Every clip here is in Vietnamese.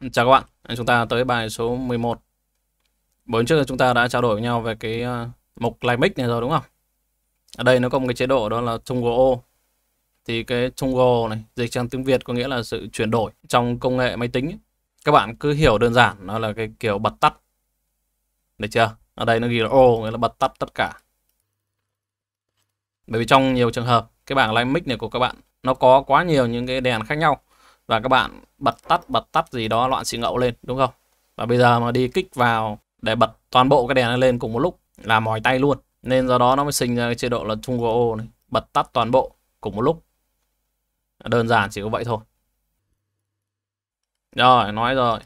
Ừ, chào các bạn, chúng ta tới bài số 11 Bốn trước chúng ta đã trao đổi với nhau về cái ờ, mục like mic này rồi đúng không? Ở đây nó có một cái chế độ đó là Tungo O Thì cái Tungo này dịch sang tiếng Việt có nghĩa là sự chuyển đổi trong công nghệ máy tính Các bạn cứ hiểu đơn giản nó là cái kiểu bật tắt Được chưa? Ở đây nó ghi là O nghĩa là bật tắt tất cả Bởi vì trong nhiều trường hợp cái bảng like mic này của các bạn nó có quá nhiều những cái đèn khác nhau và các bạn bật tắt bật tắt gì đó loạn xì ngậu lên đúng không và bây giờ mà đi kích vào để bật toàn bộ cái đèn lên cùng một lúc là mỏi tay luôn nên do đó nó mới sinh ra cái chế độ là trung go này bật tắt toàn bộ cùng một lúc đơn giản chỉ có vậy thôi rồi nói rồi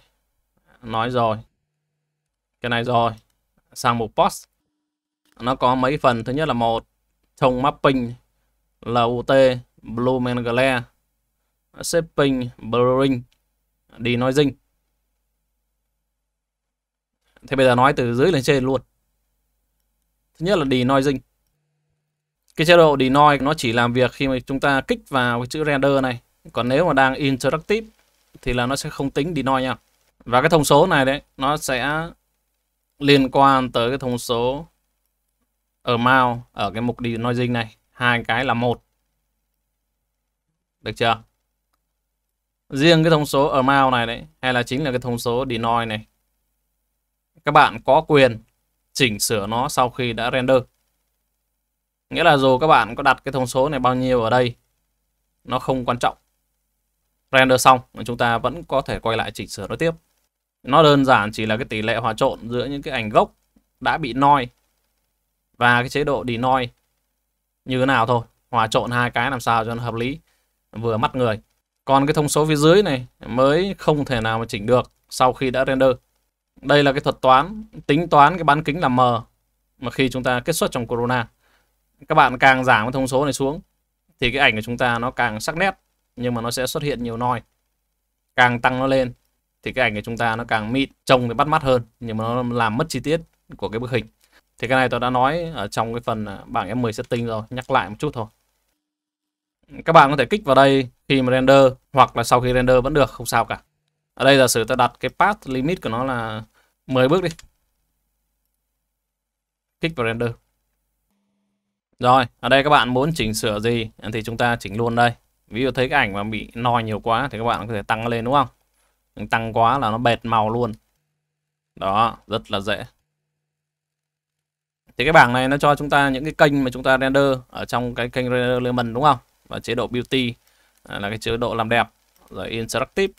nói rồi cái này rồi sang một post nó có mấy phần thứ nhất là một trong mapping LUT Blue Man Glare Shipping blurring, đi nói dinh Thế bây giờ nói từ dưới lên trên luôn Thứ nhất là denoising Cái chế độ denoise nó chỉ làm việc khi mà chúng ta kích vào cái chữ render này Còn nếu mà đang interactive thì là nó sẽ không tính denoise nha Và cái thông số này đấy nó sẽ liên quan tới cái thông số ở mao ở cái mục denoising này hai cái là một được chưa riêng cái thông số ở mao này đấy hay là chính là cái thông số denoise này các bạn có quyền chỉnh sửa nó sau khi đã render nghĩa là dù các bạn có đặt cái thông số này bao nhiêu ở đây nó không quan trọng render xong chúng ta vẫn có thể quay lại chỉnh sửa nó tiếp nó đơn giản chỉ là cái tỷ lệ hòa trộn giữa những cái ảnh gốc đã bị noi và cái chế độ denoise như thế nào thôi hòa trộn hai cái làm sao cho nó hợp lý vừa mắt người còn cái thông số phía dưới này mới không thể nào mà chỉnh được sau khi đã render đây là cái thuật toán tính toán cái bán kính là m mà khi chúng ta kết xuất trong corona các bạn càng giảm cái thông số này xuống thì cái ảnh của chúng ta nó càng sắc nét nhưng mà nó sẽ xuất hiện nhiều noi càng tăng nó lên thì cái ảnh của chúng ta nó càng mịn trông thì bắt mắt hơn nhưng mà nó làm mất chi tiết của cái bức hình thì cái này tôi đã nói ở trong cái phần à, bảng F10 setting rồi nhắc lại một chút thôi các bạn có thể kích vào đây khi mà render hoặc là sau khi render vẫn được không sao cả ở đây giả sử ta đặt cái path limit của nó là 10 bước đi kích vào render rồi ở đây các bạn muốn chỉnh sửa gì thì chúng ta chỉnh luôn đây ví dụ thấy cái ảnh mà bị noi nhiều quá thì các bạn có thể tăng lên đúng không tăng quá là nó bệt màu luôn đó rất là dễ thì cái bảng này nó cho chúng ta những cái kênh mà chúng ta render ở trong cái kênh render lemon đúng không và chế độ beauty À, là cái chế độ làm đẹp rồi interactive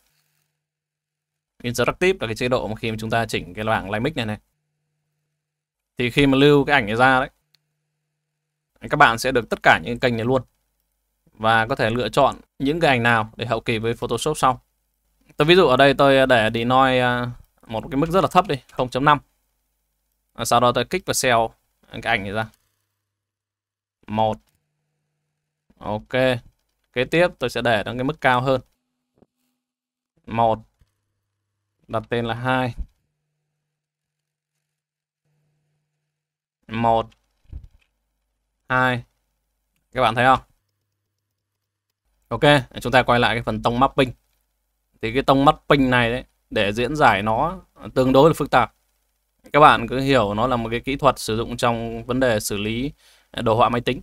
interactive là cái chế độ mà khi mà chúng ta chỉnh cái bảng line này này thì khi mà lưu cái ảnh này ra đấy các bạn sẽ được tất cả những kênh này luôn và có thể lựa chọn những cái ảnh nào để hậu kỳ với Photoshop sau tôi ví dụ ở đây tôi để đi denoise à, một cái mức rất là thấp đi 0.5 sau đó tôi kích vào cell cái ảnh này ra một ok kế tiếp tôi sẽ để nó cái mức cao hơn một đặt tên là hai một hai các bạn thấy không ok chúng ta quay lại cái phần tông mapping thì cái tông mapping này đấy để diễn giải nó tương đối là phức tạp các bạn cứ hiểu nó là một cái kỹ thuật sử dụng trong vấn đề xử lý đồ họa máy tính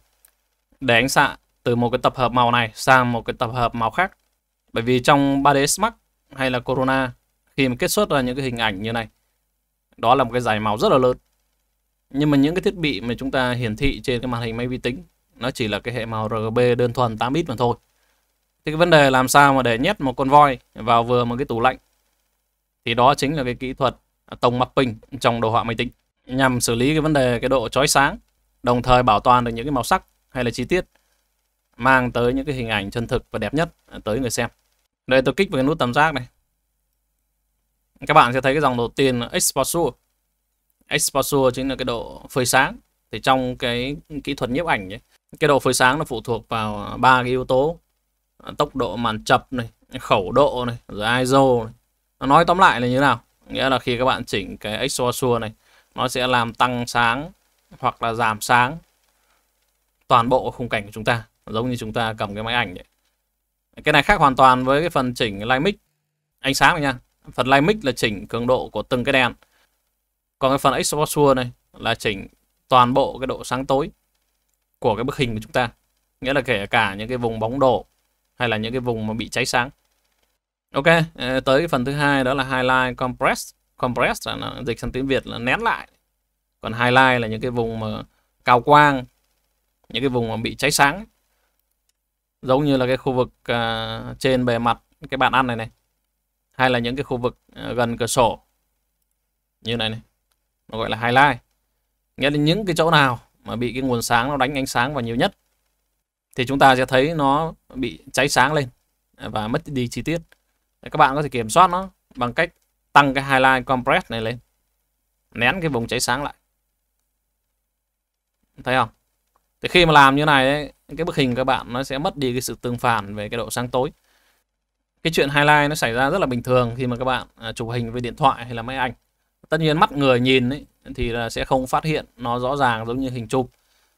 để ánh xạ từ một cái tập hợp màu này sang một cái tập hợp màu khác. Bởi vì trong 3D Smart hay là Corona khi mà kết xuất ra những cái hình ảnh như này, đó là một cái dải màu rất là lớn. Nhưng mà những cái thiết bị mà chúng ta hiển thị trên cái màn hình máy vi tính nó chỉ là cái hệ màu RGB đơn thuần 8 bit mà thôi. Thì cái vấn đề làm sao mà để nhét một con voi vào vừa một cái tủ lạnh thì đó chính là cái kỹ thuật tông mapping trong đồ họa máy tính nhằm xử lý cái vấn đề cái độ chói sáng đồng thời bảo toàn được những cái màu sắc hay là chi tiết mang tới những cái hình ảnh chân thực và đẹp nhất à, tới người xem. Đây tôi kích vào cái nút tầm giác này. Các bạn sẽ thấy cái dòng đầu tiên là exposure. Exposure chính là cái độ phơi sáng. Thì trong cái kỹ thuật nhiếp ảnh ấy, cái độ phơi sáng nó phụ thuộc vào ba cái yếu tố tốc độ màn chập này, khẩu độ này, rồi ISO này. Nó nói tóm lại là như thế nào? Nghĩa là khi các bạn chỉnh cái exposure này, nó sẽ làm tăng sáng hoặc là giảm sáng toàn bộ khung cảnh của chúng ta giống như chúng ta cầm cái máy ảnh vậy cái này khác hoàn toàn với cái phần chỉnh light mic ánh sáng này nha phần light mic là chỉnh cường độ của từng cái đèn còn cái phần exposure này là chỉnh toàn bộ cái độ sáng tối của cái bức hình của chúng ta nghĩa là kể cả những cái vùng bóng đổ hay là những cái vùng mà bị cháy sáng ok ờ, tới cái phần thứ hai đó là highlight compress compress là nó, dịch sang tiếng việt là nén lại còn highlight là những cái vùng mà cao quang những cái vùng mà bị cháy sáng giống như là cái khu vực uh, trên bề mặt cái bàn ăn này này hay là những cái khu vực à, gần cửa sổ như này này nó gọi là highlight nghĩa là những cái chỗ nào mà bị cái nguồn sáng nó đánh ánh sáng vào nhiều nhất thì chúng ta sẽ thấy nó bị cháy sáng lên và mất đi chi tiết các bạn có thể kiểm soát nó bằng cách tăng cái highlight compress này lên nén cái vùng cháy sáng lại thấy không thì khi mà làm như này ấy, cái bức hình các bạn nó sẽ mất đi cái sự tương phản về cái độ sáng tối cái chuyện highlight nó xảy ra rất là bình thường khi mà các bạn à, chụp hình với điện thoại hay là máy ảnh tất nhiên mắt người nhìn ấy, thì là sẽ không phát hiện nó rõ ràng giống như hình chụp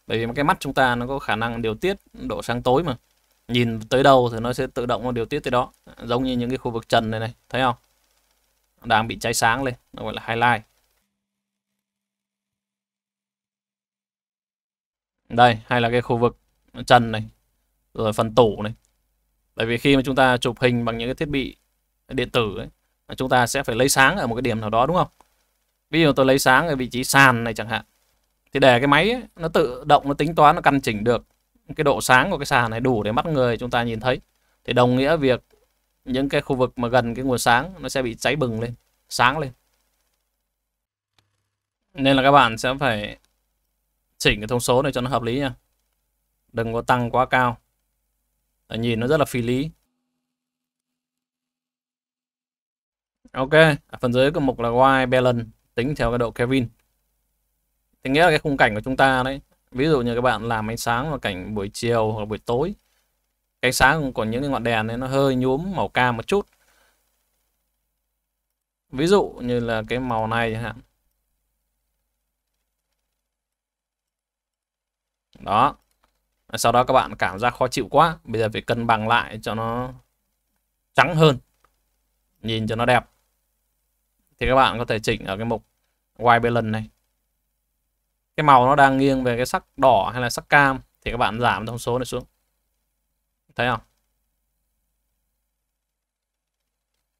bởi vì cái mắt chúng ta nó có khả năng điều tiết độ sáng tối mà nhìn tới đâu thì nó sẽ tự động nó điều tiết tới đó giống như những cái khu vực trần này này thấy không đang bị cháy sáng lên nó gọi là highlight đây hay là cái khu vực chân này rồi phần tủ này bởi vì khi mà chúng ta chụp hình bằng những cái thiết bị điện tử ấy, chúng ta sẽ phải lấy sáng ở một cái điểm nào đó đúng không ví dụ tôi lấy sáng ở vị trí sàn này chẳng hạn thì để cái máy ấy, nó tự động nó tính toán nó căn chỉnh được cái độ sáng của cái sàn này đủ để mắt người chúng ta nhìn thấy thì đồng nghĩa việc những cái khu vực mà gần cái nguồn sáng nó sẽ bị cháy bừng lên sáng lên nên là các bạn sẽ phải chỉnh cái thông số này cho nó hợp lý nha đừng có tăng quá cao Để nhìn nó rất là phi lý ok phần dưới có mục là y balance tính theo cái độ Kelvin thì nghĩa là cái khung cảnh của chúng ta đấy ví dụ như các bạn làm ánh sáng vào cảnh buổi chiều hoặc buổi tối cái sáng của những cái ngọn đèn này nó hơi nhuốm màu cam một chút ví dụ như là cái màu này chẳng hạn đó sau đó các bạn cảm giác khó chịu quá bây giờ phải cân bằng lại cho nó trắng hơn nhìn cho nó đẹp thì các bạn có thể chỉnh ở cái mục white balance này cái màu nó đang nghiêng về cái sắc đỏ hay là sắc cam thì các bạn giảm thông số này xuống thấy không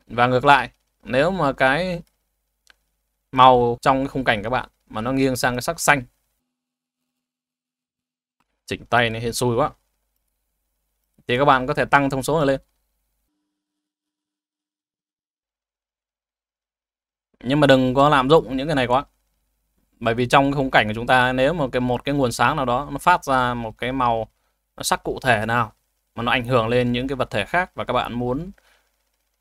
và ngược lại nếu mà cái màu trong cái khung cảnh các bạn mà nó nghiêng sang cái sắc xanh chỉnh tay nó hiện xui quá thì các bạn có thể tăng thông số này lên nhưng mà đừng có lạm dụng những cái này quá bởi vì trong cái khung cảnh của chúng ta nếu mà cái một cái nguồn sáng nào đó nó phát ra một cái màu nó sắc cụ thể nào mà nó ảnh hưởng lên những cái vật thể khác và các bạn muốn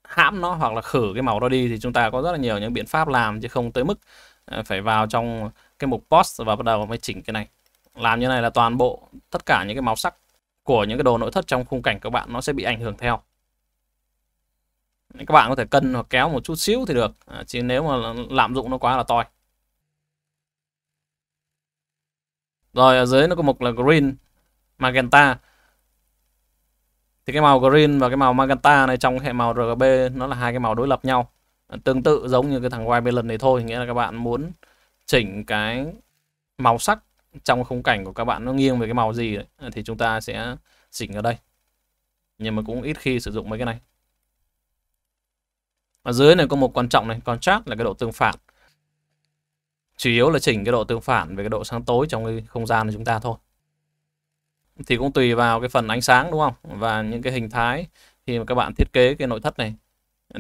hãm nó hoặc là khử cái màu đó đi thì chúng ta có rất là nhiều những biện pháp làm chứ không tới mức ờ, phải vào trong cái mục post và bắt đầu mới chỉnh cái này làm như này là toàn bộ tất cả những cái màu sắc của những cái đồ nội thất trong khung cảnh các bạn nó sẽ bị ảnh hưởng theo các bạn có thể cân hoặc kéo một chút xíu thì được à, chứ nếu mà lạm dụng nó quá là toi rồi ở dưới nó có mục là green magenta thì cái màu green và cái màu magenta này trong hệ màu RGB nó là hai cái màu đối lập nhau à, tương tự giống như cái thằng white balance này thôi nghĩa là các bạn muốn chỉnh cái màu sắc trong khung cảnh của các bạn nó nghiêng về cái màu gì thì chúng ta sẽ chỉnh ở đây nhưng mà cũng ít khi sử dụng mấy cái này ở dưới này có một quan trọng này contrast là cái độ tương phản chủ yếu là chỉnh cái độ tương phản về cái độ sáng tối trong cái không gian của chúng ta thôi thì cũng tùy vào cái phần ánh sáng đúng không và những cái hình thái khi mà các bạn thiết kế cái nội thất này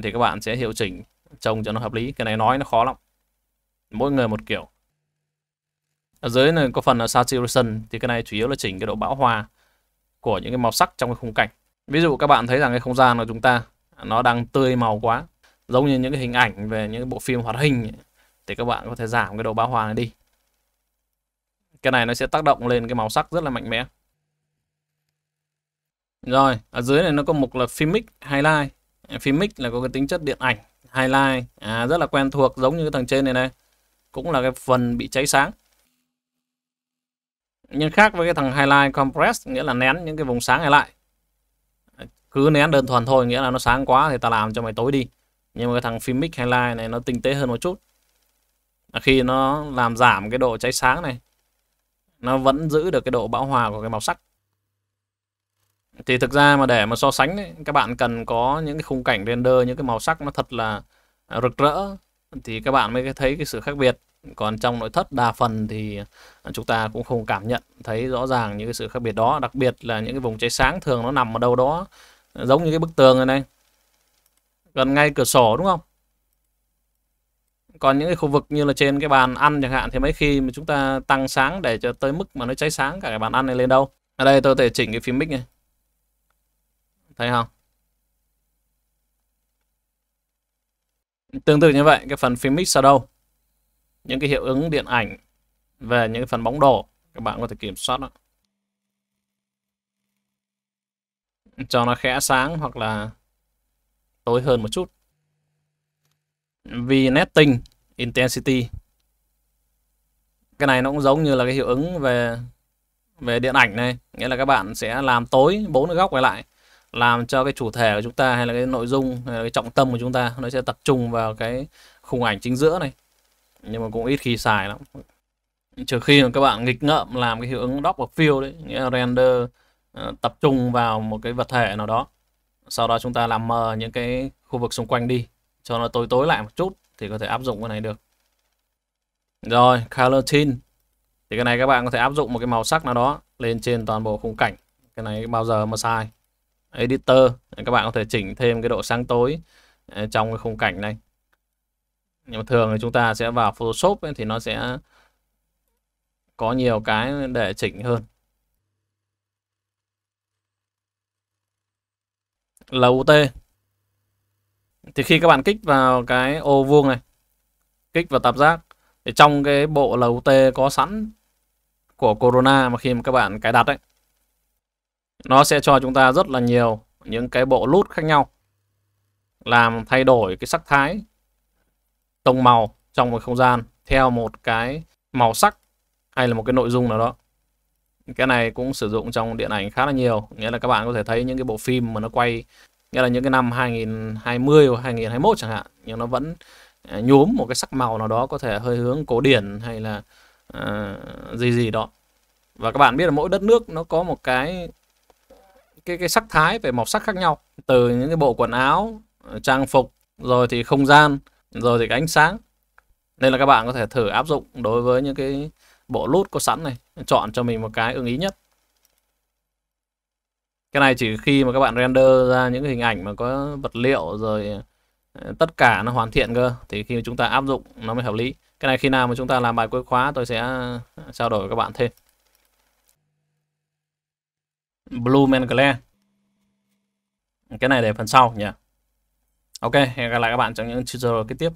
thì các bạn sẽ hiệu chỉnh trông cho nó hợp lý cái này nói nó khó lắm mỗi người một kiểu ở dưới này có phần là saturation thì cái này chủ yếu là chỉnh cái độ bão hòa của những cái màu sắc trong cái khung cảnh ví dụ các bạn thấy rằng cái không gian của chúng ta nó đang tươi màu quá giống như những cái hình ảnh về những bộ phim hoạt hình thì các bạn có thể giảm cái độ bão hòa này đi cái này nó sẽ tác động lên cái màu sắc rất là mạnh mẽ rồi ở dưới này nó có mục là filmic highlight filmic là có cái tính chất điện ảnh highlight à, rất là quen thuộc giống như cái thằng trên này này cũng là cái phần bị cháy sáng nhưng khác với cái thằng highlight compress nghĩa là nén những cái vùng sáng này lại cứ nén đơn thuần thôi nghĩa là nó sáng quá thì ta làm cho mày tối đi nhưng mà cái thằng filmic highlight này nó tinh tế hơn một chút khi nó làm giảm cái độ cháy sáng này nó vẫn giữ được cái độ bão hòa của cái màu sắc thì thực ra mà để mà so sánh ấy, các bạn cần có những cái khung cảnh render những cái màu sắc nó thật là rực rỡ thì các bạn mới thấy cái sự khác biệt còn trong nội thất đa phần thì chúng ta cũng không cảm nhận thấy rõ ràng những cái sự khác biệt đó đặc biệt là những cái vùng cháy sáng thường nó nằm ở đâu đó giống như cái bức tường này này gần ngay cửa sổ đúng không còn những cái khu vực như là trên cái bàn ăn chẳng hạn thì mấy khi mà chúng ta tăng sáng để cho tới mức mà nó cháy sáng cả cái bàn ăn này lên đâu ở đây tôi thể chỉnh cái phím mic này thấy không tương tự như vậy cái phần phím mic sao đâu? những cái hiệu ứng điện ảnh về những phần bóng đổ các bạn có thể kiểm soát đó. cho nó khẽ sáng hoặc là tối hơn một chút vì netting intensity cái này nó cũng giống như là cái hiệu ứng về về điện ảnh này nghĩa là các bạn sẽ làm tối bốn cái góc quay lại làm cho cái chủ thể của chúng ta hay là cái nội dung hay là cái trọng tâm của chúng ta nó sẽ tập trung vào cái khung ảnh chính giữa này nhưng mà cũng ít khi xài lắm trừ khi mà các bạn nghịch ngợm làm cái hiệu ứng dock và fill đấy nghĩa là render uh, tập trung vào một cái vật thể nào đó sau đó chúng ta làm mờ những cái khu vực xung quanh đi cho nó tối tối lại một chút thì có thể áp dụng cái này được rồi color tint thì cái này các bạn có thể áp dụng một cái màu sắc nào đó lên trên toàn bộ khung cảnh cái này bao giờ mà sai editor các bạn có thể chỉnh thêm cái độ sáng tối ờ, trong cái khung cảnh này nhưng mà thường thì chúng ta sẽ vào Photoshop ấy, thì nó sẽ có nhiều cái để chỉnh hơn LUT thì khi các bạn kích vào cái ô vuông này kích vào tạp giác thì trong cái bộ LUT có sẵn của Corona mà khi mà các bạn cài đặt ấy nó sẽ cho chúng ta rất là nhiều những cái bộ lút khác nhau làm thay đổi cái sắc thái tông màu trong một không gian theo một cái màu sắc hay là một cái nội dung nào đó cái này cũng sử dụng trong điện ảnh khá là nhiều nghĩa là các bạn có thể thấy những cái bộ phim mà nó quay nghĩa là những cái năm 2020 hoặc 2021 chẳng hạn nhưng nó vẫn à, nhuốm một cái sắc màu nào đó có thể hơi hướng cổ điển hay là uh, gì gì đó và các bạn biết là mỗi đất nước nó có một cái cái cái sắc thái về màu sắc khác nhau từ những cái bộ quần áo ờ, trang phục rồi thì không gian rồi thì cái ánh sáng nên là các bạn có thể thử áp dụng đối với những cái bộ lút có sẵn này chọn cho mình một cái ưng ý nhất cái này chỉ khi mà các bạn render ra những hình ảnh mà có vật liệu rồi ờ, tất cả nó hoàn thiện cơ thì khi chúng ta áp dụng nó mới hợp lý cái này khi nào mà chúng ta làm bài cuối khóa tôi sẽ ờ, trao đổi với các bạn thêm Bloom and Glare cái này để phần sau nhỉ Ok, hẹn gặp lại các bạn trong những tutorial kế tiếp.